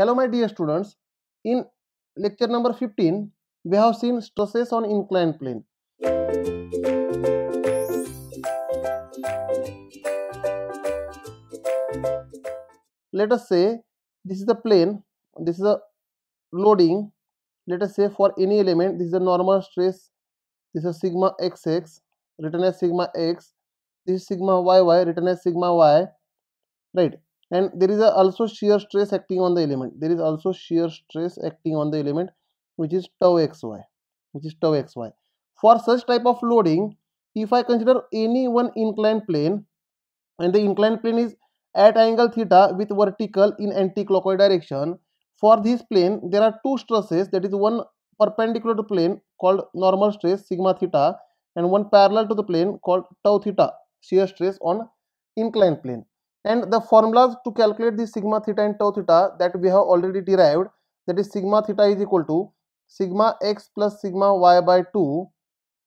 Hello my dear students, in lecture number 15, we have seen stresses on inclined plane. Let us say this is the plane, this is a loading, let us say for any element, this is a normal stress, this is sigma xx written as sigma x, this is sigma yy written as sigma y, right? and there is also shear stress acting on the element there is also shear stress acting on the element which is tau xy which is tau xy for such type of loading if i consider any one inclined plane and the inclined plane is at angle theta with vertical in anticlockwise direction for this plane there are two stresses that is one perpendicular to plane called normal stress sigma theta and one parallel to the plane called tau theta shear stress on inclined plane and the formulas to calculate the sigma theta and tau theta that we have already derived that is sigma theta is equal to sigma x plus sigma y by 2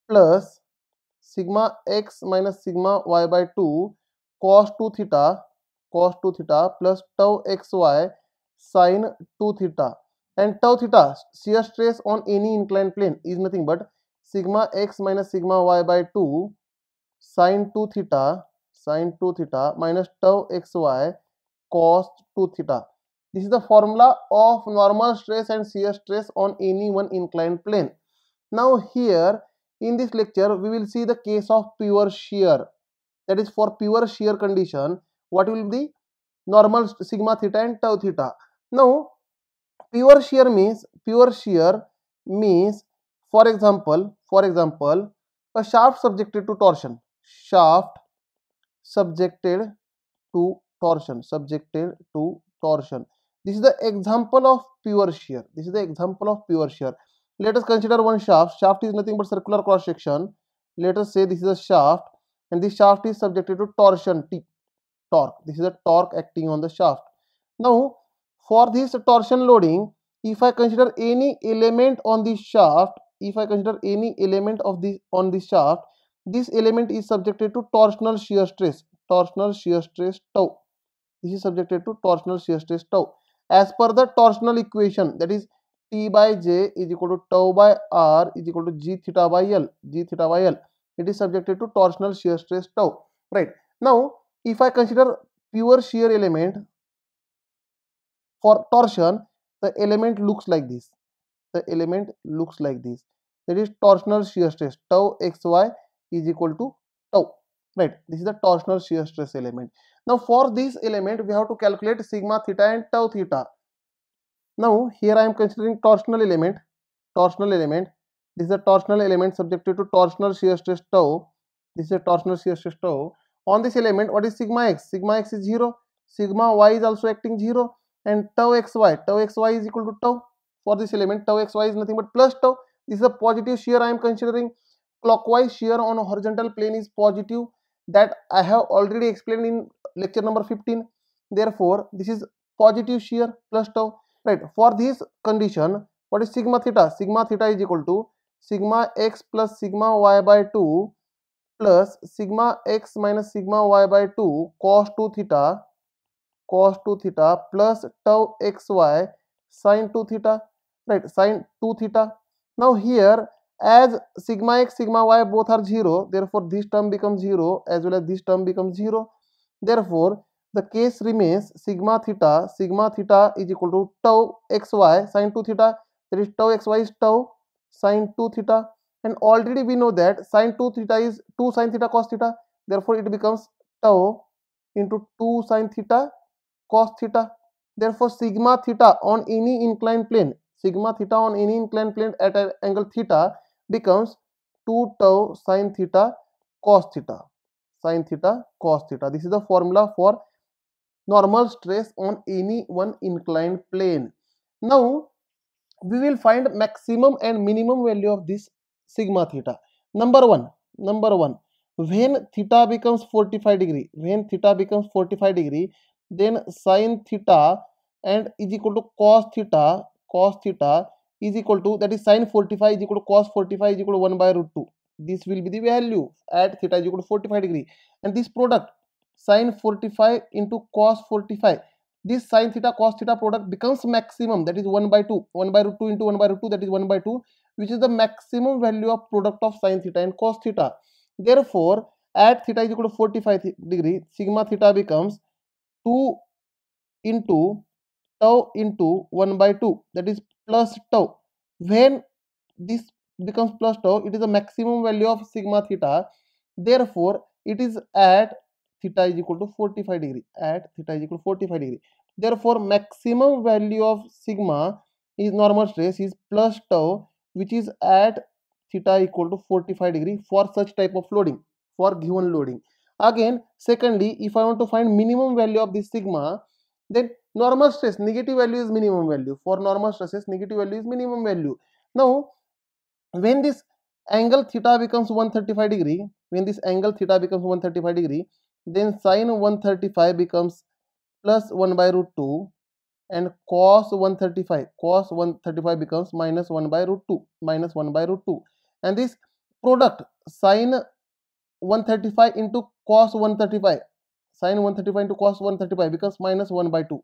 plus sigma x minus sigma y by 2 cos 2 theta cos 2 theta plus tau xy sine 2 theta and tau theta shear stress on any inclined plane is nothing but sigma x minus sigma y by 2 sine 2 theta sine 2 theta minus tau xy cos 2 theta. This is the formula of normal stress and shear stress on any one inclined plane. Now here in this lecture we will see the case of pure shear that is for pure shear condition what will be normal sigma theta and tau theta. Now pure shear means pure shear means for example for example a shaft subjected to torsion shaft subjected to torsion subjected to torsion this is the example of pure shear this is the example of pure shear let us consider one shaft shaft is nothing but circular cross section let us say this is a shaft and this shaft is subjected to torsion t torque this is a torque acting on the shaft now for this torsion loading if i consider any element on the shaft if i consider any element of this on this shaft this element is subjected to torsional shear stress torsional shear stress tau this is subjected to torsional shear stress tau as per the torsional equation that is t by j is equal to tau by r is equal to g theta by l g theta by l it is subjected to torsional shear stress tau right now if i consider pure shear element for torsion the element looks like this the element looks like this that is torsional shear stress tau xy is equal to tau right this is the torsional shear stress element now for this element we have to calculate sigma theta and tau theta now here i am considering torsional element torsional element this is a torsional element subjected to torsional shear stress tau this is a torsional shear stress tau on this element what is sigma x sigma x is 0 sigma y is also acting 0 and tau xy tau xy is equal to tau for this element tau xy is nothing but plus tau this is a positive shear i am considering clockwise shear on a horizontal plane is positive that I have already explained in lecture number 15. Therefore, this is positive shear plus tau. Right. For this condition, what is sigma theta? Sigma theta is equal to sigma x plus sigma y by 2 plus sigma x minus sigma y by 2 cos 2 theta cos 2 theta plus tau xy sin 2 theta. Right. Sin 2 theta. Now here As sigma x, sigma y both are 0, therefore this term becomes 0 as well as this term becomes 0. Therefore, the case remains sigma theta, sigma theta is equal to tau xy sine 2 theta, that is tau xy is tau sine 2 theta and already we know that sine 2 theta is 2 sine theta cos theta, therefore it becomes tau into 2 sine theta cos theta. Therefore, sigma theta on any inclined plane, sigma theta on any inclined plane at an angle theta becomes 2 tau sine theta cos theta sine theta cos theta. This is the formula for normal stress on any one inclined plane. Now, we will find maximum and minimum value of this sigma theta. Number one, number one, when theta becomes 45 degree, when theta becomes 45 degree, then sine theta and is equal to cos theta, cos theta is equal to that is sine 45 is equal to cos 45 is equal to 1 by root 2 this will be the value at theta is equal to 45 degree and this product sine 45 into cos 45 this sine theta cos theta product becomes maximum that is 1 by 2 1 by root 2 into 1 by root 2 that is 1 by 2 which is the maximum value of product of sine theta and cos theta therefore at theta is equal to 45 th degree sigma theta becomes 2 into tau into 1 by 2 that is plus tau. When this becomes plus tau, it is the maximum value of sigma theta. Therefore, it is at theta is equal to 45 degree. At theta is equal to 45 degree. Therefore, maximum value of sigma is normal stress is plus tau, which is at theta equal to 45 degree for such type of loading, for given loading. Again, secondly, if I want to find minimum value of this sigma, then normal stress negative value is minimum value for normal stresses negative value is minimum value now when this angle theta becomes 135 degree when this angle theta becomes 135 degree then sine 135 becomes plus 1 by root 2 and cos 135 cos 135 becomes minus 1 by root 2 minus 1 by root 2 and this product sine 135 into cos 135 sine 135 into cos 135 becomes minus 1 by 2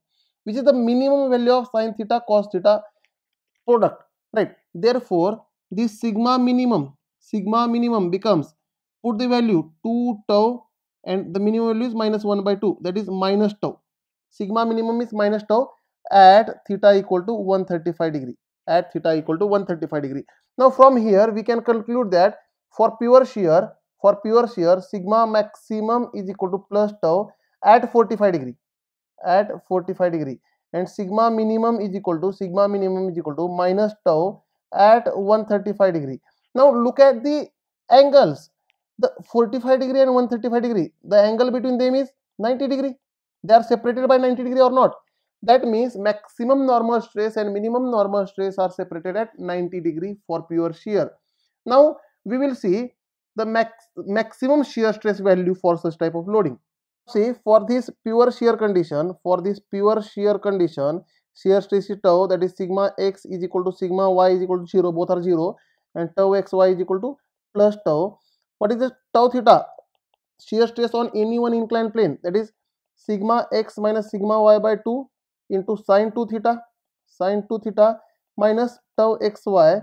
which is the minimum value of sine theta cos theta product right therefore this sigma minimum sigma minimum becomes put the value 2 tau and the minimum value is minus 1 by 2 that is minus tau sigma minimum is minus tau at theta equal to 135 degree at theta equal to 135 degree now from here we can conclude that for pure shear for pure shear sigma maximum is equal to plus tau at 45 degree at 45 degree and sigma minimum is equal to sigma minimum is equal to minus tau at 135 degree now look at the angles the 45 degree and 135 degree the angle between them is 90 degree they are separated by 90 degree or not that means maximum normal stress and minimum normal stress are separated at 90 degree for pure shear now we will see the max, maximum shear stress value for such type of loading. See, for this pure shear condition, for this pure shear condition, shear stress is tau that is sigma x is equal to sigma y is equal to 0, both are 0 and tau xy is equal to plus tau. What is the tau theta? Shear stress on any one inclined plane that is sigma x minus sigma y by 2 into sine 2 theta sine 2 theta minus tau xy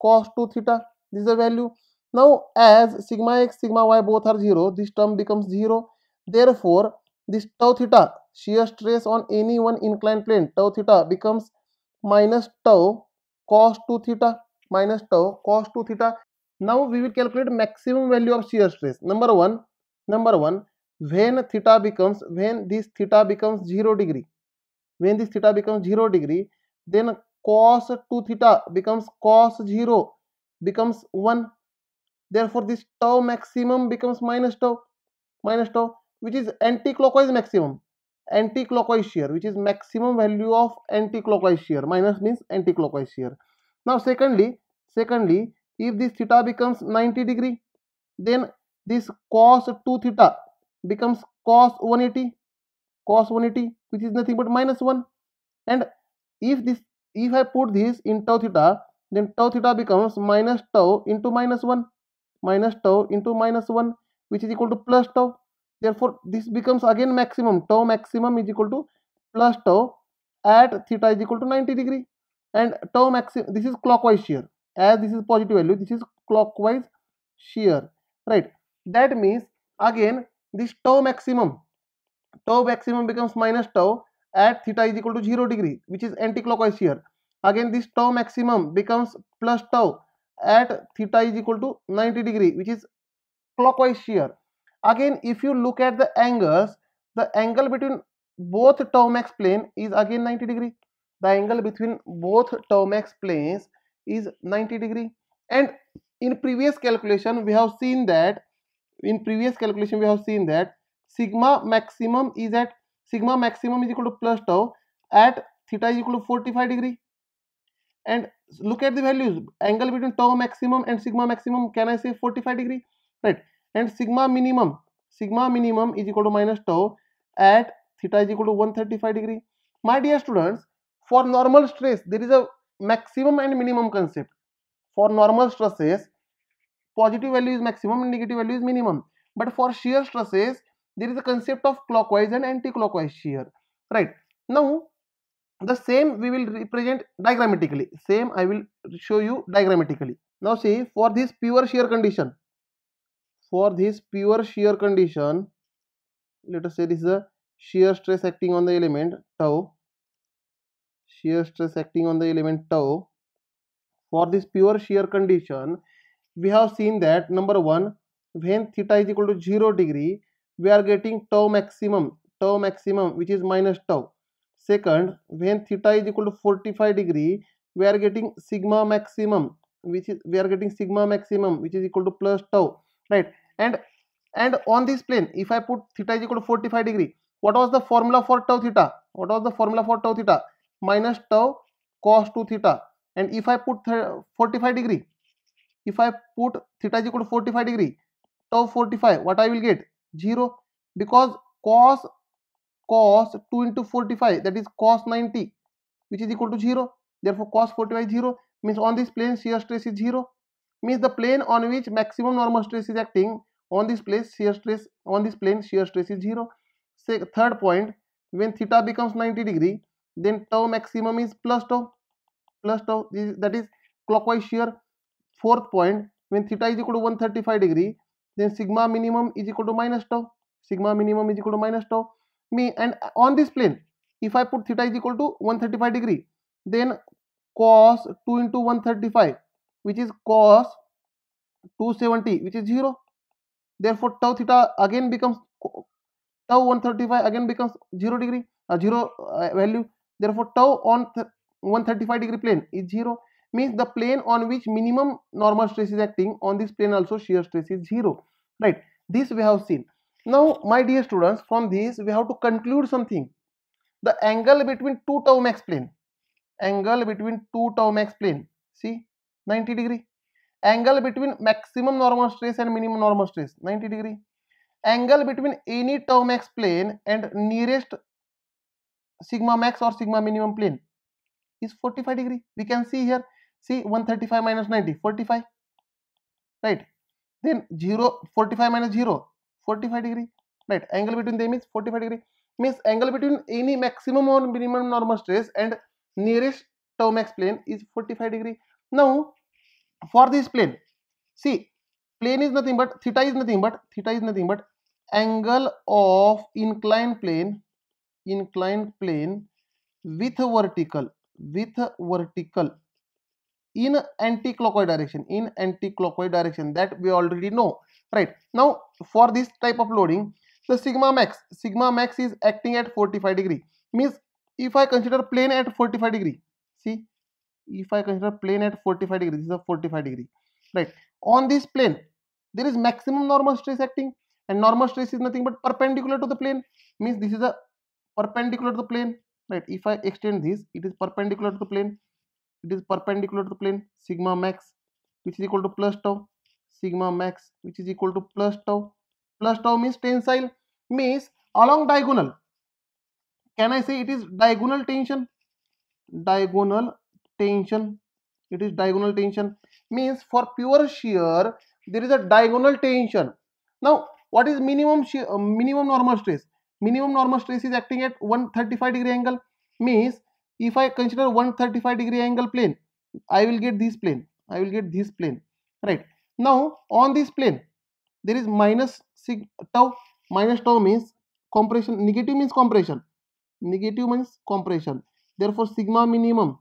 cos 2 theta. This is the value. Now, as sigma x, sigma y both are 0, this term becomes 0. Therefore, this tau theta, shear stress on any one inclined plane, tau theta becomes minus tau cos 2 theta minus tau cos 2 theta. Now, we will calculate maximum value of shear stress. Number 1, number 1, when theta becomes, when this theta becomes 0 degree, when this theta becomes 0 degree, then cos 2 theta becomes cos 0 becomes 1 Therefore, this tau maximum becomes minus tau, minus tau, which is anti-clockwise maximum, anti-clockwise shear, which is maximum value of anti-clockwise shear. Minus means anti-clockwise shear. Now, secondly, secondly, if this theta becomes 90 degree, then this cos 2 theta becomes cos 180, cos 180, which is nothing but minus 1. And if this, if I put this in tau theta, then tau theta becomes minus tau into minus 1 minus tau into minus 1 which is equal to plus tau. Therefore, this becomes again maximum. Tau maximum is equal to plus tau at theta is equal to 90 degree. And tau maximum, this is clockwise shear. As this is positive value, this is clockwise shear. Right. That means, again, this tau maximum, tau maximum becomes minus tau at theta is equal to 0 degree, which is anticlockwise shear. Again, this tau maximum becomes plus tau at theta is equal to 90 degree which is clockwise shear again if you look at the angles the angle between both tau max plane is again 90 degree the angle between both tau max planes is 90 degree and in previous calculation we have seen that in previous calculation we have seen that sigma maximum is at sigma maximum is equal to plus tau at theta is equal to 45 degree and look at the values angle between tau maximum and sigma maximum can i say 45 degree right and sigma minimum sigma minimum is equal to minus tau at theta is equal to 135 degree my dear students for normal stress there is a maximum and minimum concept for normal stresses positive value is maximum and negative value is minimum but for shear stresses there is a concept of clockwise and anti-clockwise shear right now the same we will represent diagrammatically same I will show you diagrammatically now see for this pure shear condition for this pure shear condition let us say this is a shear stress acting on the element tau shear stress acting on the element tau for this pure shear condition we have seen that number one when theta is equal to 0 degree we are getting tau maximum tau maximum which is minus tau Second, when theta is equal to 45 degree, we are getting sigma maximum, which is we are getting sigma maximum, which is equal to plus tau, right? And and on this plane, if I put theta is equal to 45 degree, what was the formula for tau theta? What was the formula for tau theta? Minus tau cos 2 theta. And if I put 45 degree, if I put theta is equal to 45 degree, tau 45, what I will get? 0 because cos cos 2 into 45 that is cos 90 which is equal to 0 therefore cos 45 is 0 means on this plane shear stress is 0 means the plane on which maximum normal stress is acting on this place shear stress on this plane shear stress is 0 say third point when theta becomes 90 degree then tau maximum is plus tau plus tau this, that is clockwise shear fourth point when theta is equal to 135 degree then sigma minimum is equal to minus tau sigma minimum is equal to minus tau me and on this plane if I put theta is equal to 135 degree then cos 2 into 135 which is cos 270 which is 0 therefore tau theta again becomes tau 135 again becomes 0 degree uh, 0 uh, value therefore tau on th 135 degree plane is 0 means the plane on which minimum normal stress is acting on this plane also shear stress is 0 right this we have seen now, my dear students, from these we have to conclude something. The angle between two tau max plane, angle between two tau max plane, see 90 degree. Angle between maximum normal stress and minimum normal stress, 90 degree. Angle between any tau max plane and nearest sigma max or sigma minimum plane is 45 degree. We can see here, see 135 minus 90, 45, right? Then 0, 45 minus 0, 45 degree right angle between them is 45 degree means angle between any maximum or minimum normal stress and nearest to max plane is 45 degree now for this plane see plane is nothing but theta is nothing but theta is nothing but angle of inclined plane inclined plane with vertical with vertical in anti-clockwise direction in anti-clockwise direction that we already know right now for this type of loading the sigma max sigma max is acting at 45 degree means if i consider plane at 45 degree see if i consider plane at 45 degree this is a 45 degree right on this plane there is maximum normal stress acting and normal stress is nothing but perpendicular to the plane means this is a perpendicular to the plane right if i extend this it is perpendicular to the plane it is perpendicular to the plane sigma max which is equal to plus tau sigma max which is equal to plus tau. Plus tau means tensile means along diagonal. Can I say it is diagonal tension? Diagonal tension. It is diagonal tension means for pure shear there is a diagonal tension. Now what is minimum shear, uh, minimum normal stress? Minimum normal stress is acting at 135 degree angle means if I consider 135 degree angle plane I will get this plane. I will get this plane. Right now on this plane there is minus tau minus tau means compression negative means compression negative means compression therefore sigma minimum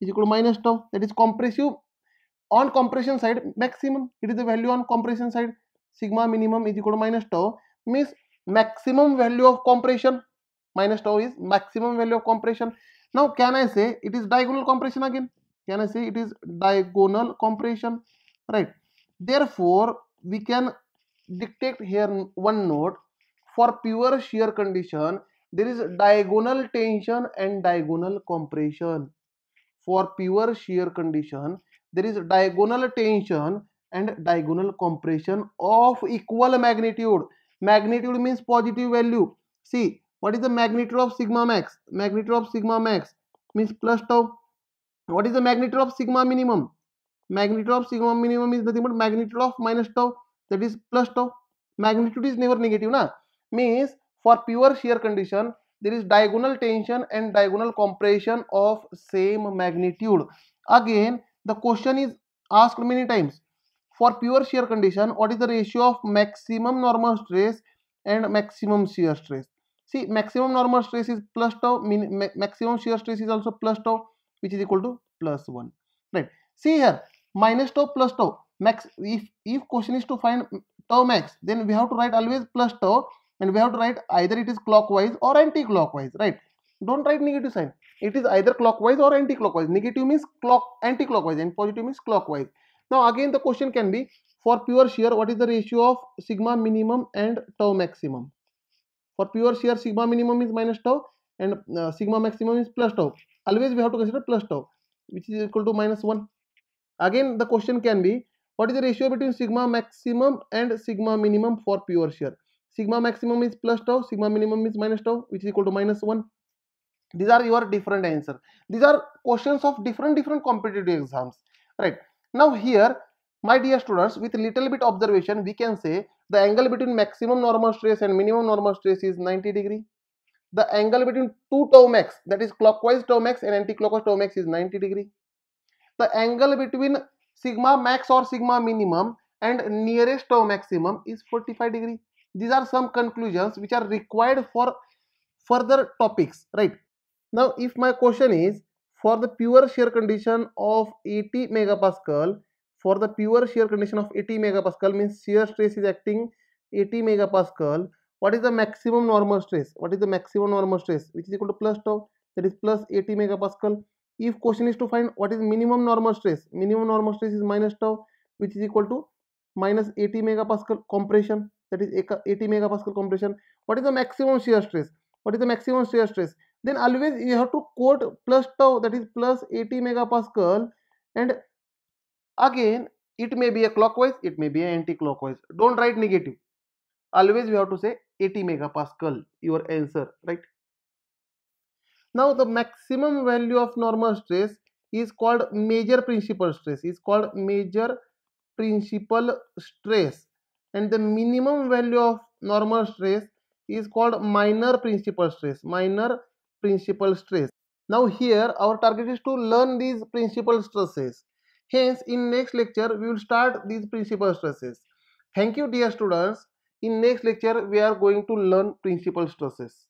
is equal to minus tau that is compressive on compression side maximum it is the value on compression side sigma minimum is equal to minus tau means maximum value of compression minus tau is maximum value of compression now can i say it is diagonal compression again can i say it is diagonal compression right Therefore, we can dictate here one note for pure shear condition there is diagonal tension and diagonal compression for pure shear condition there is diagonal tension and diagonal compression of equal magnitude magnitude means positive value see what is the magnitude of sigma max magnitude of sigma max means plus tau what is the magnitude of sigma minimum magnitude of sigma minimum is nothing but magnitude of minus tau that is plus tau magnitude is never negative na means for pure shear condition there is diagonal tension and diagonal compression of same magnitude again the question is asked many times for pure shear condition what is the ratio of maximum normal stress and maximum shear stress see maximum normal stress is plus tau mean maximum shear stress is also plus tau which is equal to plus 1 right see here minus tau plus tau max if if question is to find tau max then we have to write always plus tau and we have to write either it is clockwise or anti-clockwise right don't write negative sign it is either clockwise or anti-clockwise negative means clock anti-clockwise and positive means clockwise now again the question can be for pure shear what is the ratio of sigma minimum and tau maximum for pure shear sigma minimum is minus tau and uh, sigma maximum is plus tau always we have to consider plus tau which is equal to minus 1 Again, the question can be, what is the ratio between sigma maximum and sigma minimum for pure shear? Sigma maximum is plus tau, sigma minimum is minus tau, which is equal to minus 1. These are your different answer. These are questions of different, different competitive exams. Right. Now here, my dear students, with little bit observation, we can say the angle between maximum normal stress and minimum normal stress is 90 degree. The angle between two tau max, that is clockwise tau max and anticlockwise tau max is 90 degree the angle between sigma max or sigma minimum and nearest to maximum is 45 degree these are some conclusions which are required for further topics right now if my question is for the pure shear condition of 80 megapascal for the pure shear condition of 80 megapascal means shear stress is acting 80 megapascal what is the maximum normal stress what is the maximum normal stress which is equal to plus tau that is plus 80 megapascal if question is to find what is minimum normal stress minimum normal stress is minus tau which is equal to minus 80 megapascal compression that is 80 megapascal compression what is the maximum shear stress what is the maximum shear stress then always you have to quote plus tau that is plus 80 megapascal and again it may be a clockwise it may be an anti-clockwise don't write negative always we have to say 80 megapascal your answer right now the maximum value of normal stress is called major principal stress, is called major principal stress and the minimum value of normal stress is called minor principal stress, minor principal stress. Now here our target is to learn these principal stresses. Hence in next lecture we will start these principal stresses. Thank you dear students. In next lecture we are going to learn principal stresses.